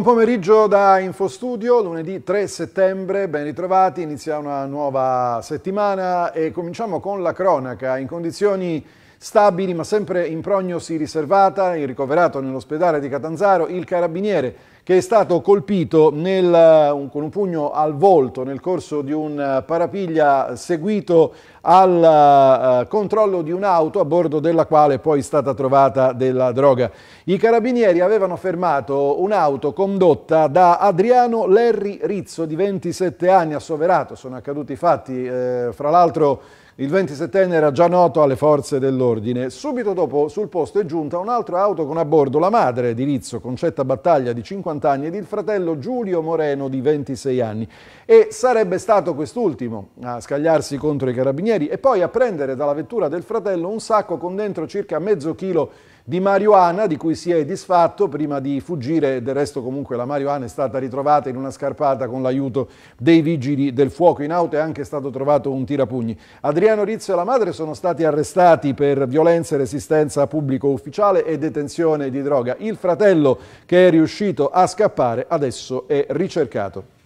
Buon pomeriggio da Infostudio, lunedì 3 settembre, ben ritrovati, inizia una nuova settimana e cominciamo con la cronaca in condizioni stabili ma sempre in prognosi riservata, il ricoverato nell'ospedale di Catanzaro, il carabiniere che è stato colpito nel, con un pugno al volto nel corso di un eh, parapiglia seguito al uh, controllo di un'auto a bordo della quale poi è stata trovata della droga. I carabinieri avevano fermato un'auto condotta da Adriano Lerri Rizzo di 27 anni, assoverato, sono accaduti fatti eh, fra l'altro il 27enne era già noto alle forze dell'ordine. Subito dopo sul posto è giunta un'altra auto con a bordo la madre di Rizzo, Concetta Battaglia di 50 anni ed il fratello Giulio Moreno di 26 anni. E sarebbe stato quest'ultimo a scagliarsi contro i carabinieri e poi a prendere dalla vettura del fratello un sacco con dentro circa mezzo chilo di di marijuana di cui si è disfatto prima di fuggire, del resto comunque la marijuana è stata ritrovata in una scarpata con l'aiuto dei vigili del fuoco in auto è anche stato trovato un tirapugni. Adriano Rizzo e la madre sono stati arrestati per violenza e resistenza a pubblico ufficiale e detenzione di droga. Il fratello che è riuscito a scappare adesso è ricercato.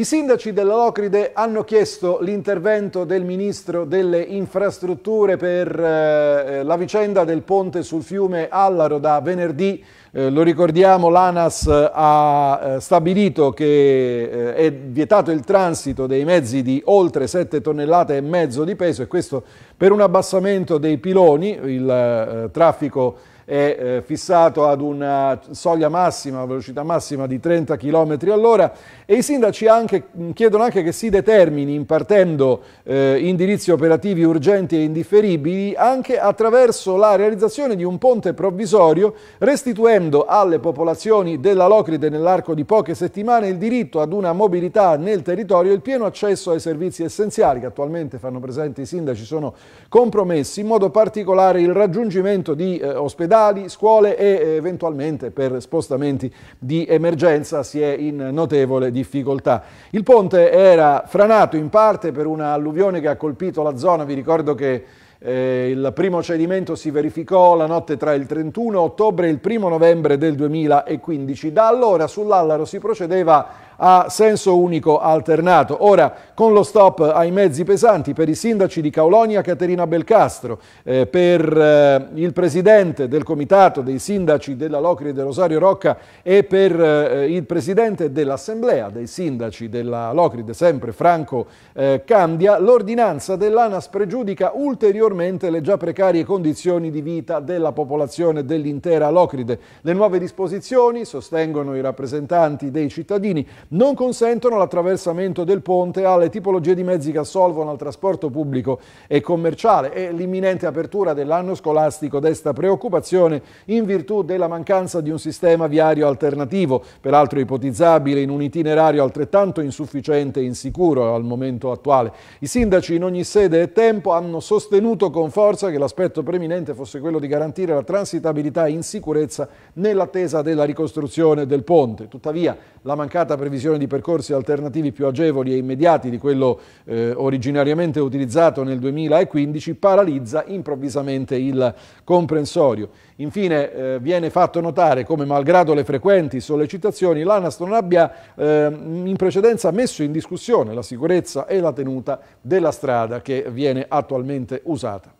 I sindaci della Locride hanno chiesto l'intervento del Ministro delle Infrastrutture per eh, eh, la vicenda del ponte sul fiume Allaro da venerdì. Eh, lo ricordiamo, l'ANAS eh, ha eh, stabilito che eh, è vietato il transito dei mezzi di oltre 7 tonnellate e mezzo di peso e questo per un abbassamento dei piloni, il traffico è eh, fissato ad una soglia massima, velocità massima di 30 km all'ora e i sindaci anche, mm, chiedono anche che si determini, impartendo eh, indirizzi operativi urgenti e indifferibili, anche attraverso la realizzazione di un ponte provvisorio, restituendo alle popolazioni della Locride nell'arco di poche settimane il diritto ad una mobilità nel territorio e il pieno accesso ai servizi essenziali che attualmente fanno presente i sindaci sono compromessi, in modo particolare il raggiungimento di eh, ospedali ospedali, scuole e eh, eventualmente per spostamenti di emergenza si è in notevole difficoltà. Il ponte era franato in parte per un'alluvione che ha colpito la zona, vi ricordo che eh, il primo cedimento si verificò la notte tra il 31 ottobre e il 1 novembre del 2015. Da allora sull'Allaro si procedeva a senso unico alternato. Ora, con lo stop ai mezzi pesanti per i sindaci di Caulonia Caterina Belcastro, eh, per eh, il presidente del comitato dei sindaci della Locri del Rosario Rocca e per eh, il presidente dell'assemblea dei sindaci della Locride, sempre Franco eh, Candia, l'ordinanza dell'ANAS pregiudica ulteriormente le già precarie condizioni di vita della popolazione dell'intera Locride. Le nuove disposizioni, sostengono i rappresentanti dei cittadini, non consentono l'attraversamento del ponte alle tipologie di mezzi che assolvono al trasporto pubblico e commerciale e l'imminente apertura dell'anno scolastico desta preoccupazione in virtù della mancanza di un sistema viario alternativo, peraltro ipotizzabile in un itinerario altrettanto insufficiente e insicuro al momento attuale. I sindaci in ogni sede e tempo hanno sostenuto con forza che l'aspetto preminente fosse quello di garantire la transitabilità in sicurezza nell'attesa della ricostruzione del ponte. Tuttavia, la mancata previsione previsione di percorsi alternativi più agevoli e immediati di quello eh, originariamente utilizzato nel 2015, paralizza improvvisamente il comprensorio. Infine eh, viene fatto notare come malgrado le frequenti sollecitazioni l'ANAS non abbia eh, in precedenza messo in discussione la sicurezza e la tenuta della strada che viene attualmente usata.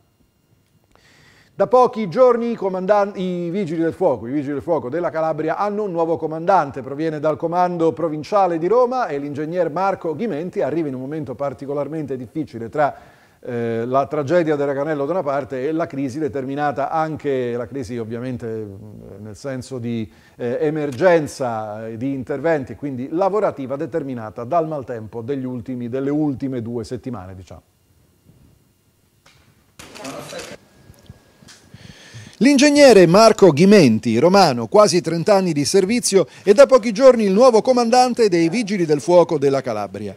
Da pochi giorni i, i, vigili del fuoco, i vigili del fuoco della Calabria hanno un nuovo comandante, proviene dal comando provinciale di Roma e l'ingegner Marco Ghimenti arriva in un momento particolarmente difficile tra eh, la tragedia del Raganello da una parte e la crisi determinata anche, la crisi ovviamente nel senso di eh, emergenza, eh, di interventi, quindi lavorativa determinata dal maltempo ultimi, delle ultime due settimane. Diciamo. L'ingegnere Marco Ghimenti, romano, quasi 30 anni di servizio, è da pochi giorni il nuovo comandante dei Vigili del Fuoco della Calabria.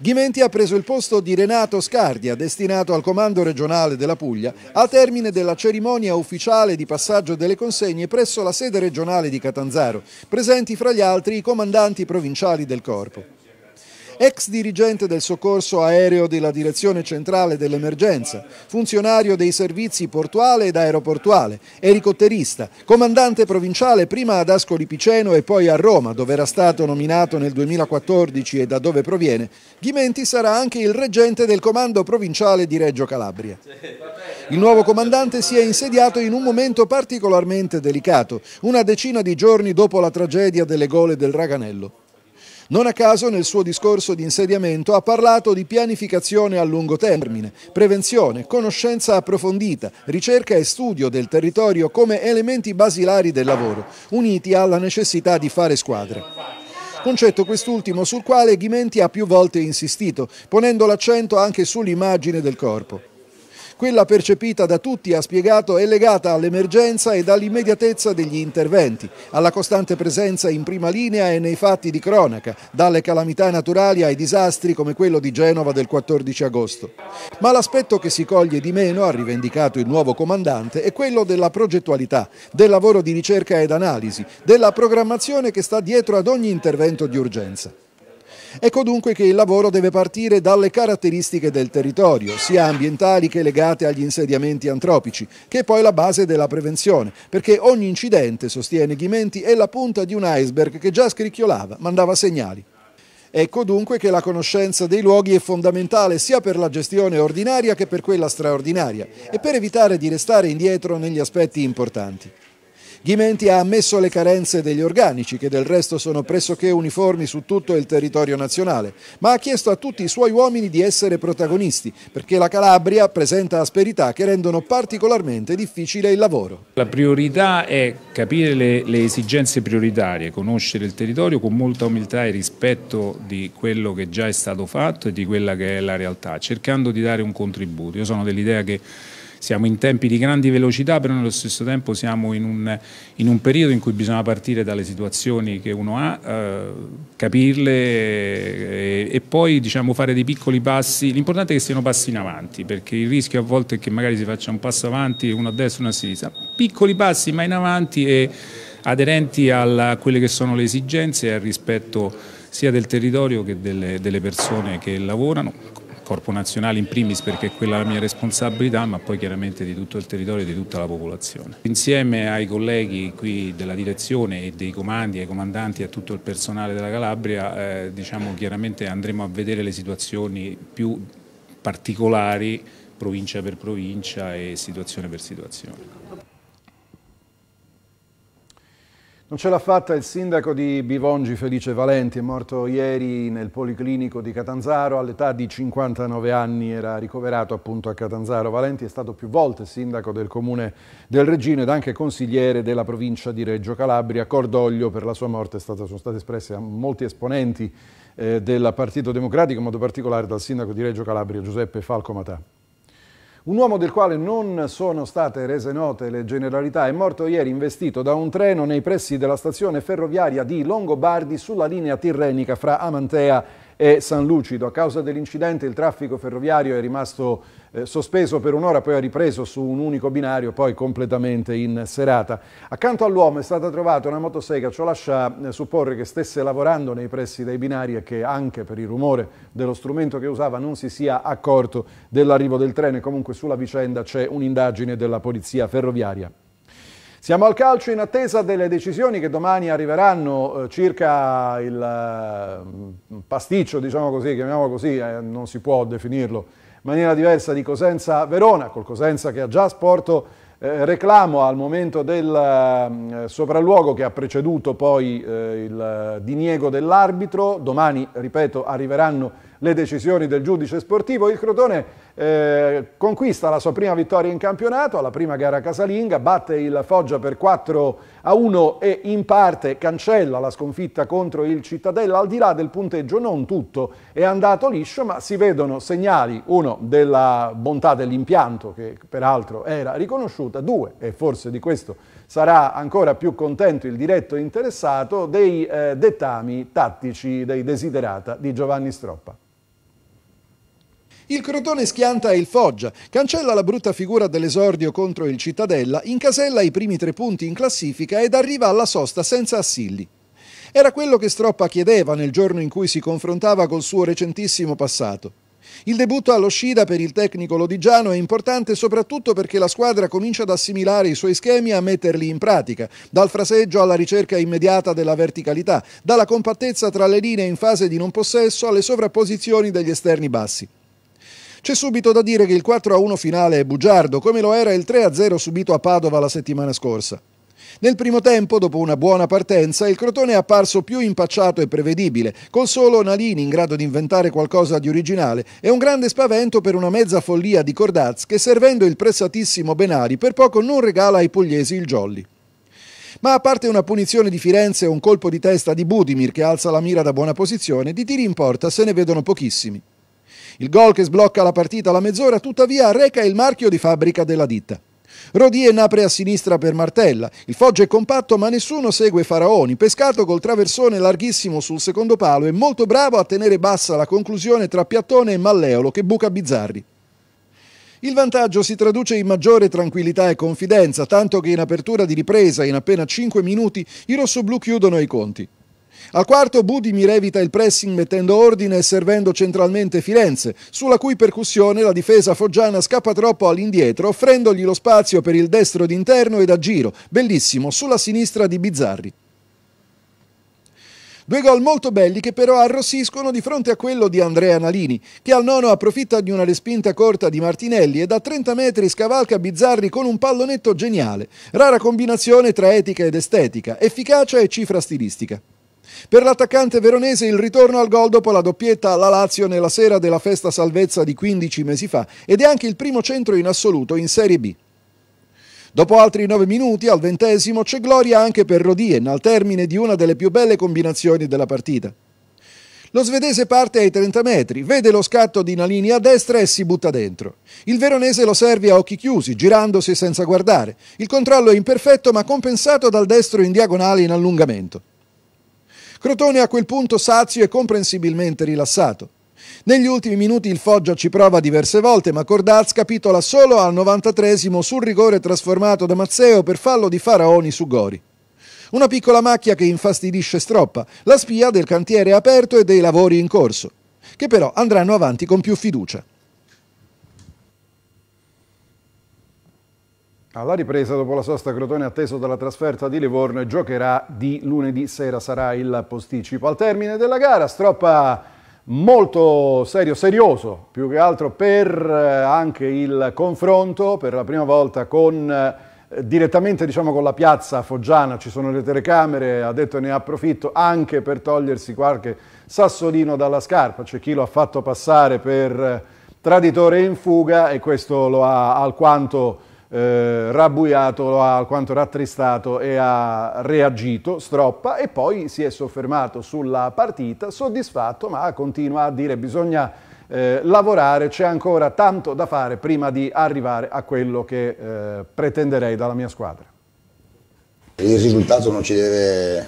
Ghimenti ha preso il posto di Renato Scardia, destinato al comando regionale della Puglia, a termine della cerimonia ufficiale di passaggio delle consegne presso la sede regionale di Catanzaro, presenti fra gli altri i comandanti provinciali del corpo ex dirigente del soccorso aereo della Direzione Centrale dell'Emergenza, funzionario dei servizi portuale ed aeroportuale, ericotterista, comandante provinciale prima ad Ascoli Piceno e poi a Roma, dove era stato nominato nel 2014 e da dove proviene, Ghimenti sarà anche il reggente del comando provinciale di Reggio Calabria. Il nuovo comandante si è insediato in un momento particolarmente delicato, una decina di giorni dopo la tragedia delle gole del Raganello. Non a caso nel suo discorso di insediamento ha parlato di pianificazione a lungo termine, prevenzione, conoscenza approfondita, ricerca e studio del territorio come elementi basilari del lavoro, uniti alla necessità di fare squadra. Concetto quest'ultimo sul quale Ghimenti ha più volte insistito, ponendo l'accento anche sull'immagine del corpo. Quella percepita da tutti, ha spiegato, è legata all'emergenza e all'immediatezza degli interventi, alla costante presenza in prima linea e nei fatti di cronaca, dalle calamità naturali ai disastri come quello di Genova del 14 agosto. Ma l'aspetto che si coglie di meno, ha rivendicato il nuovo comandante, è quello della progettualità, del lavoro di ricerca ed analisi, della programmazione che sta dietro ad ogni intervento di urgenza. Ecco dunque che il lavoro deve partire dalle caratteristiche del territorio, sia ambientali che legate agli insediamenti antropici, che è poi la base della prevenzione, perché ogni incidente, sostiene Ghimenti, è la punta di un iceberg che già scricchiolava, mandava segnali. Ecco dunque che la conoscenza dei luoghi è fondamentale sia per la gestione ordinaria che per quella straordinaria e per evitare di restare indietro negli aspetti importanti. Ghimenti ha ammesso le carenze degli organici, che del resto sono pressoché uniformi su tutto il territorio nazionale, ma ha chiesto a tutti i suoi uomini di essere protagonisti, perché la Calabria presenta asperità che rendono particolarmente difficile il lavoro. La priorità è capire le, le esigenze prioritarie, conoscere il territorio con molta umiltà e rispetto di quello che già è stato fatto e di quella che è la realtà, cercando di dare un contributo. Io sono dell'idea che siamo in tempi di grandi velocità, però nello stesso tempo siamo in un, in un periodo in cui bisogna partire dalle situazioni che uno ha, eh, capirle e, e poi diciamo, fare dei piccoli passi. L'importante è che siano passi in avanti, perché il rischio a volte è che magari si faccia un passo avanti, uno a destra, e uno a sinistra. Piccoli passi ma in avanti e aderenti a quelle che sono le esigenze e al rispetto sia del territorio che delle, delle persone che lavorano Corpo Nazionale in primis perché è quella la mia responsabilità, ma poi chiaramente di tutto il territorio e di tutta la popolazione. Insieme ai colleghi qui della direzione e dei comandi, ai comandanti e a tutto il personale della Calabria, eh, diciamo chiaramente andremo a vedere le situazioni più particolari provincia per provincia e situazione per situazione. Non ce l'ha fatta il sindaco di Bivongi, Felice Valenti, è morto ieri nel policlinico di Catanzaro all'età di 59 anni, era ricoverato appunto a Catanzaro. Valenti è stato più volte sindaco del comune del Regino ed anche consigliere della provincia di Reggio Calabria. Cordoglio per la sua morte stata, sono state espresse a molti esponenti eh, del Partito Democratico, in modo particolare dal sindaco di Reggio Calabria Giuseppe Falco Matà. Un uomo del quale non sono state rese note le generalità è morto ieri investito da un treno nei pressi della stazione ferroviaria di Longobardi sulla linea tirrenica fra Amantea e San Lucido. A causa dell'incidente il traffico ferroviario è rimasto eh, sospeso per un'ora, poi ha ripreso su un unico binario, poi completamente in serata. Accanto all'uomo è stata trovata una motosega, ciò lascia eh, supporre che stesse lavorando nei pressi dei binari e che anche per il rumore dello strumento che usava non si sia accorto dell'arrivo del treno comunque sulla vicenda c'è un'indagine della polizia ferroviaria. Siamo al calcio in attesa delle decisioni che domani arriveranno eh, circa il eh, pasticcio, diciamo così, chiamiamolo così, eh, non si può definirlo maniera diversa di Cosenza-Verona, col Cosenza che ha già sporto eh, reclamo al momento del eh, sopralluogo che ha preceduto poi eh, il diniego dell'arbitro. Domani, ripeto, arriveranno le decisioni del giudice sportivo. Il Crotone eh, conquista la sua prima vittoria in campionato, alla prima gara casalinga, batte il Foggia per 4 a 1 e in parte cancella la sconfitta contro il Cittadella, al di là del punteggio non tutto è andato liscio, ma si vedono segnali, uno, della bontà dell'impianto, che peraltro era riconosciuta, due, e forse di questo sarà ancora più contento il diretto interessato, dei eh, dettami tattici, dei desiderata di Giovanni Stroppa. Il Crotone schianta il Foggia, cancella la brutta figura dell'esordio contro il Cittadella, incasella i primi tre punti in classifica ed arriva alla sosta senza assilli. Era quello che Stroppa chiedeva nel giorno in cui si confrontava col suo recentissimo passato. Il debutto allo Scida per il tecnico lodigiano è importante soprattutto perché la squadra comincia ad assimilare i suoi schemi e a metterli in pratica, dal fraseggio alla ricerca immediata della verticalità, dalla compattezza tra le linee in fase di non possesso alle sovrapposizioni degli esterni bassi. C'è subito da dire che il 4-1 finale è bugiardo, come lo era il 3-0 subito a Padova la settimana scorsa. Nel primo tempo, dopo una buona partenza, il Crotone è apparso più impacciato e prevedibile, col solo Nalini in grado di inventare qualcosa di originale e un grande spavento per una mezza follia di Cordaz che, servendo il pressatissimo Benari, per poco non regala ai pugliesi il jolly. Ma a parte una punizione di Firenze e un colpo di testa di Budimir che alza la mira da buona posizione, di tiri in porta se ne vedono pochissimi. Il gol che sblocca la partita alla mezz'ora tuttavia reca il marchio di fabbrica della ditta. Rodien apre a sinistra per Martella, il Foggio è compatto ma nessuno segue Faraoni, pescato col traversone larghissimo sul secondo palo e molto bravo a tenere bassa la conclusione tra Piattone e Malleolo che buca Bizzarri. Il vantaggio si traduce in maggiore tranquillità e confidenza, tanto che in apertura di ripresa, in appena 5 minuti, i rossoblù chiudono i conti. Al quarto Budimir evita il pressing mettendo ordine e servendo centralmente Firenze, sulla cui percussione la difesa foggiana scappa troppo all'indietro offrendogli lo spazio per il destro d'interno e da giro, bellissimo, sulla sinistra di Bizzarri. Due gol molto belli che però arrossiscono di fronte a quello di Andrea Nalini, che al nono approfitta di una respinta corta di Martinelli e da 30 metri scavalca Bizzarri con un pallonetto geniale. Rara combinazione tra etica ed estetica, efficacia e cifra stilistica. Per l'attaccante veronese il ritorno al gol dopo la doppietta alla Lazio nella sera della festa salvezza di 15 mesi fa ed è anche il primo centro in assoluto in Serie B. Dopo altri 9 minuti, al ventesimo, c'è gloria anche per Rodien, al termine di una delle più belle combinazioni della partita. Lo svedese parte ai 30 metri, vede lo scatto di Nalini a destra e si butta dentro. Il veronese lo serve a occhi chiusi, girandosi senza guardare. Il controllo è imperfetto ma compensato dal destro in diagonale in allungamento. Crotone a quel punto sazio e comprensibilmente rilassato. Negli ultimi minuti il Foggia ci prova diverse volte, ma Cordaz capitola solo al 93 sul rigore trasformato da Mazzeo per fallo di Faraoni su Gori. Una piccola macchia che infastidisce Stroppa, la spia del cantiere aperto e dei lavori in corso, che però andranno avanti con più fiducia. Alla ripresa dopo la sosta Crotone atteso dalla trasferta di Livorno e giocherà di lunedì sera sarà il posticipo. Al termine della gara stroppa molto serio, serioso più che altro per eh, anche il confronto per la prima volta con eh, direttamente diciamo, con la piazza foggiana, ci sono le telecamere, ha detto ne approfitto anche per togliersi qualche sassolino dalla scarpa, c'è chi lo ha fatto passare per eh, traditore in fuga e questo lo ha alquanto eh, rabbuiato, lo ha alquanto rattristato e ha reagito, stroppa, e poi si è soffermato sulla partita, soddisfatto, ma continua a dire bisogna eh, lavorare, c'è ancora tanto da fare prima di arrivare a quello che eh, pretenderei dalla mia squadra. Il risultato non ci deve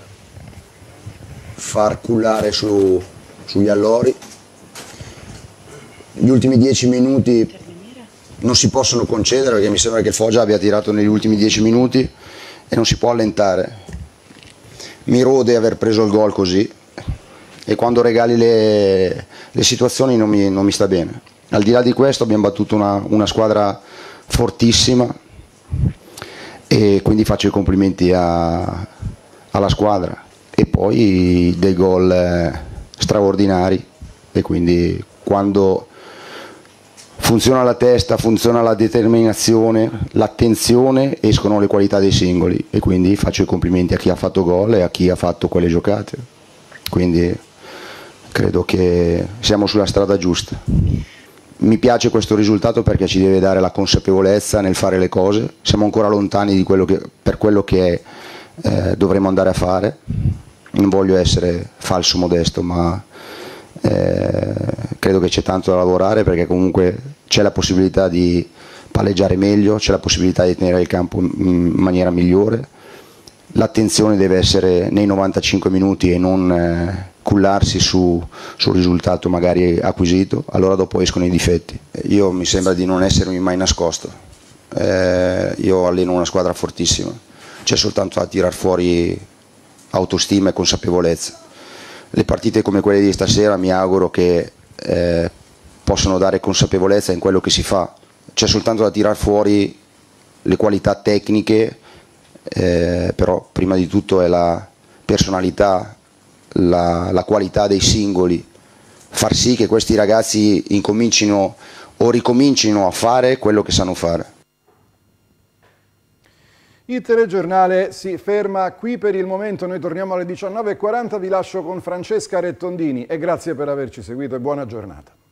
far cullare su, sugli allori. Gli ultimi dieci minuti non si possono concedere perché mi sembra che il Foggia abbia tirato negli ultimi dieci minuti e non si può allentare. Mi rode aver preso il gol così e quando regali le, le situazioni non mi, non mi, sta bene. Al di là di questo abbiamo battuto una, una squadra fortissima e quindi faccio i complimenti a, alla squadra e poi dei gol eh, straordinari e quindi quando funziona la testa, funziona la determinazione, l'attenzione, escono le qualità dei singoli e quindi faccio i complimenti a chi ha fatto gol e a chi ha fatto quelle giocate. Quindi credo che siamo sulla strada giusta. Mi piace questo risultato perché ci deve dare la consapevolezza nel fare le cose, siamo ancora lontani quello che, per quello che eh, dovremmo andare a fare, non voglio essere falso modesto ma eh, credo che c'è tanto da lavorare perché comunque c'è la possibilità di palleggiare meglio, c'è la possibilità di tenere il campo in maniera migliore, l'attenzione deve essere nei 95 minuti e non eh, cullarsi su, sul risultato magari acquisito, allora dopo escono i difetti. Io mi sembra di non essermi mai nascosto, eh, io alleno una squadra fortissima, c'è soltanto da tirar fuori autostima e consapevolezza. Le partite come quelle di stasera mi auguro che eh, possono dare consapevolezza in quello che si fa. C'è soltanto da tirar fuori le qualità tecniche, eh, però prima di tutto è la personalità, la, la qualità dei singoli, far sì che questi ragazzi incomincino o ricomincino a fare quello che sanno fare. Il telegiornale si ferma qui per il momento, noi torniamo alle 19.40, vi lascio con Francesca Rettondini e grazie per averci seguito e buona giornata.